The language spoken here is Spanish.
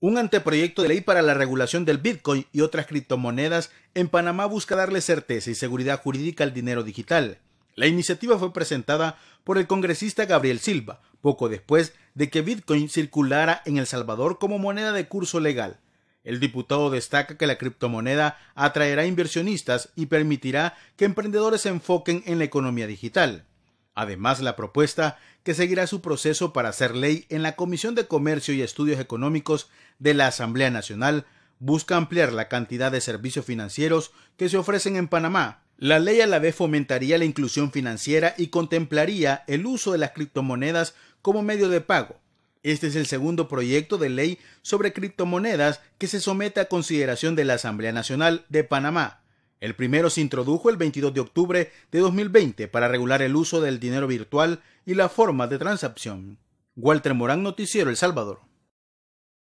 Un anteproyecto de ley para la regulación del Bitcoin y otras criptomonedas en Panamá busca darle certeza y seguridad jurídica al dinero digital. La iniciativa fue presentada por el congresista Gabriel Silva, poco después de que Bitcoin circulara en El Salvador como moneda de curso legal. El diputado destaca que la criptomoneda atraerá inversionistas y permitirá que emprendedores se enfoquen en la economía digital. Además, la propuesta, que seguirá su proceso para hacer ley en la Comisión de Comercio y Estudios Económicos de la Asamblea Nacional, busca ampliar la cantidad de servicios financieros que se ofrecen en Panamá. La ley a la vez fomentaría la inclusión financiera y contemplaría el uso de las criptomonedas como medio de pago. Este es el segundo proyecto de ley sobre criptomonedas que se somete a consideración de la Asamblea Nacional de Panamá. El primero se introdujo el 22 de octubre de 2020 para regular el uso del dinero virtual y la forma de transacción. Walter Morán, Noticiero El Salvador.